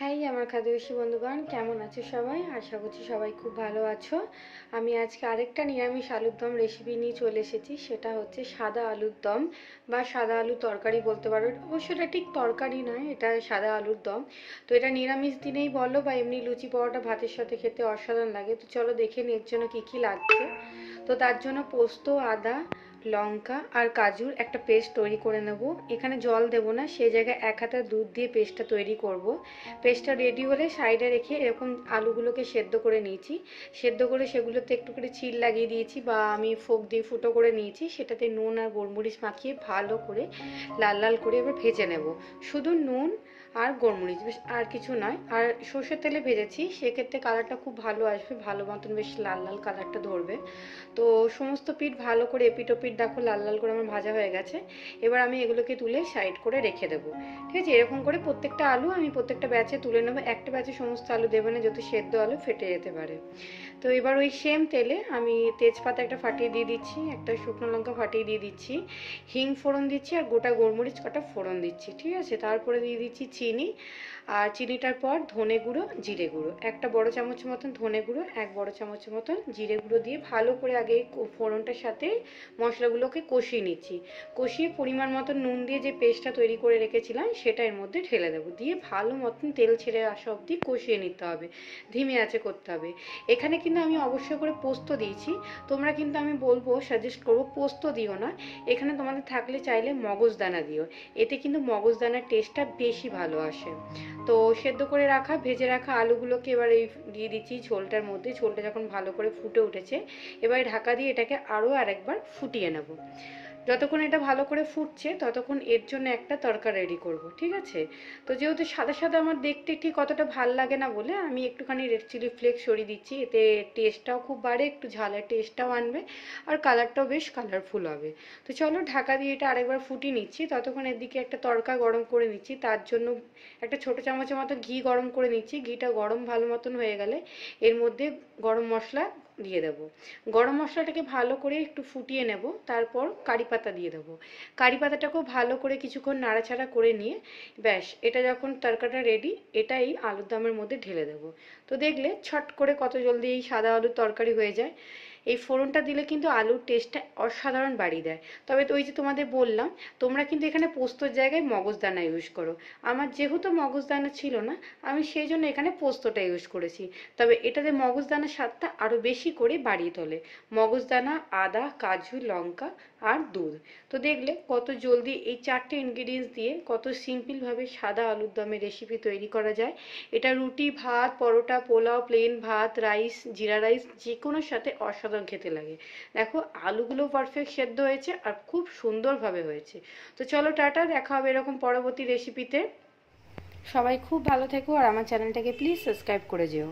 হ্যাঁ আমার খাদ্যবেশী বন্ধুগণ কেমন আছো সবাই আশা করছি সবাই খুব ভালো আছো আমি আজকে আরেকটা নিরামিষ আলুর দম রেসিপি নিয়ে চলে এসেছি সেটা হচ্ছে সাদা আলুর দম বা সাদা আলু তরকারি বলতে পারো অবশ্য এটা ঠিক তরকারি নয় এটা সাদা আলুর দম তো এটা নিরামিষ দিনেই বলো বা এমনি লুচি পরোটা ভাতের সাথে খেতে অসাধারণ লাগে তো চলো দেখে নিই এর জন্য কী কী লাগছে তো তার জন্য পোস্ত আদা লঙ্কা আর কাজুর একটা পেস্ট তৈরি করে নেব এখানে জল দেব না সেই জায়গায় এক হাতে দুধ দিয়ে পেস্টটা তৈরি করব। পেস্টটা রেডি হলে সাইডে রেখে এরকম আলুগুলোকে সেদ্ধ করে নিয়েছি সেদ্ধ করে সেগুলোতে একটু করে চিল লাগিয়ে দিয়েছি বা আমি ফোক দিয়ে ফুটো করে নিয়েছি সেটাতে নুন আর গোলমরিচ মাখিয়ে ভালো করে লাল লাল করে এবার ভেজে নেব শুধু নুন আর গোলমরিচ বেশ আর কিছু নয় আর সর্ষের তেলে ভেজেছি সেক্ষেত্রে কালারটা খুব ভালো আসবে ভালো মতন বেশ লাল লাল কালারটা ধরবে তো সমস্ত পিঠ ভালো করে ওপিট কমপ্লিট দেখো লাল লাল করে আমার ভাজা হয়ে গেছে এবার আমি এগুলোকে তুলে সাইড করে রেখে দেবো ঠিক আছে এরকম করে প্রত্যেকটা আলু আমি প্রত্যেকটা ব্যাচে তুলে নেবো একটা ব্যাচে সমস্ত আলু দেবো না যত সেদ্ধ আলু ফেটে যেতে পারে তো এবার ওই সেম তেলে আমি তেজপাতা একটা ফাটিয়ে দিয়ে দিচ্ছি একটা শুকনো লঙ্কা ফাটিয়ে দিয়ে দিচ্ছি হিং ফোড়ন দিচ্ছি আর গোটা গোলমরিচ কটা ফোড়ন দিচ্ছি ঠিক আছে তারপরে দিয়ে দিচ্ছি চিনি আর চিনিটার পর ধনে গুঁড়ো জিরে গুঁড়ো একটা বড় চামচ মতন ধনে গুঁড়ো এক বড় চামচ মতন জিরে গুঁড়ো দিয়ে ভালো করে আগে ফোড়নটার সাথে মশলা মশলাগুলোকে কষিয়ে নিচ্ছি কষিয়ে পরিমাণ মতো নুন দিয়ে যে পেস্টটা তৈরি করে রেখেছিলাম সেটা এর মধ্যে ঢেলে দেবো দিয়ে ভালো মতন তেল ছেড়ে আসা অবধি কষিয়ে নিতে হবে ধিমে আছে করতে হবে এখানে কিন্তু আমি অবশ্যই করে পোস্ত দিয়েছি তোমরা কিন্তু আমি বলবো সাজেস্ট করবো পোস্ত দিও না এখানে তোমাদের থাকলে চাইলে মগজদানা দিও এতে কিন্তু মগজদানার টেস্টটা বেশি ভালো আসে তো সেদ্ধ করে রাখা ভেজে রাখা আলুগুলোকে এবার এই দিয়ে দিচ্ছি ঝোলটার মধ্যে ঝোলটা যখন ভালো করে ফুটে উঠেছে এবার ঢাকা দিয়ে এটাকে আরও আরেকবার ফুটিয়ে নেব যতক্ষণ এটা ভালো করে ফুটছে ততক্ষণ এর জন্য একটা তরকা রেডি করব ঠিক আছে তো যেহেতু সাদা সাদা আমার দেখতে ঠিক অতটা ভাল লাগে না বলে আমি একটুখানি রেড চিলি ফ্লেক্স সরিয়ে দিচ্ছি এতে টেস্টটাও খুব বাড়ে একটু ঝালের টেস্টটাও আনবে আর কালারটাও বেশ কালারফুল হবে তো চলো ঢাকা দিয়ে এটা আরেকবার ফুটিয়ে নিচ্ছি ততক্ষণ এর দিকে একটা তরকা গরম করে নিচ্ছি তার জন্য একটা ছোট চামচের মতো ঘি গরম করে নিচ্ছি ঘিটা গরম ভালো মতন হয়ে গেলে এর মধ্যে গরম মশলা দিয়ে দেব গরম মশলাটাকে ভালো করে একটু ফুটিয়ে নেব তারপর কারি পাতা দিয়ে দেবো কারি পাতাটাকেও ভালো করে কিছুক্ষণ নাড়াচাড়া করে নিয়ে ব্যাস এটা যখন তরকাটা রেডি এটা এই আলুর দমের মধ্যে ঢেলে দেব তো দেখলে ছট করে কত জলদি এই সাদা আলুর তরকারি হয়ে যায় এই ফোড়নটা দিলে কিন্তু আলুর টেস্টটা অসাধারণ বাড়িয়ে দেয় তবে ওই যে তোমাদের বললাম তোমরা কিন্তু এখানে পোস্তর জায়গায় মগজদানা ইউজ করো আমার যেহেতু মগজদানা ছিল না আমি সেই জন্য এখানে পোস্তটা ইউজ করেছি তবে এটাতে মগজদানার স্বাদটা আরও বেশি করে বাড়িয়ে তোলে মগজদানা আদা কাজু লঙ্কা আর দুধ তো দেখলে কত জলদি এই চারটে ইনগ্রিডিয়েন্টস দিয়ে কত সিম্পলভাবে সাদা আলুর দমের রেসিপি তৈরি করা যায় এটা রুটি ভাত পরোটা পোলাও প্লেন ভাত রাইস জিরা রাইস যে কোনো সাথে অসাধারণ অসাধারণ খেতে লাগে দেখো আলুগুলো পারফেক্ট সেদ্ধ হয়েছে আর খুব সুন্দরভাবে হয়েছে তো চলো টাটা দেখা হবে এরকম পরবর্তী রেসিপিতে সবাই খুব ভালো থেকো আর আমার চ্যানেলটাকে প্লিজ সাবস্ক্রাইব করে যেও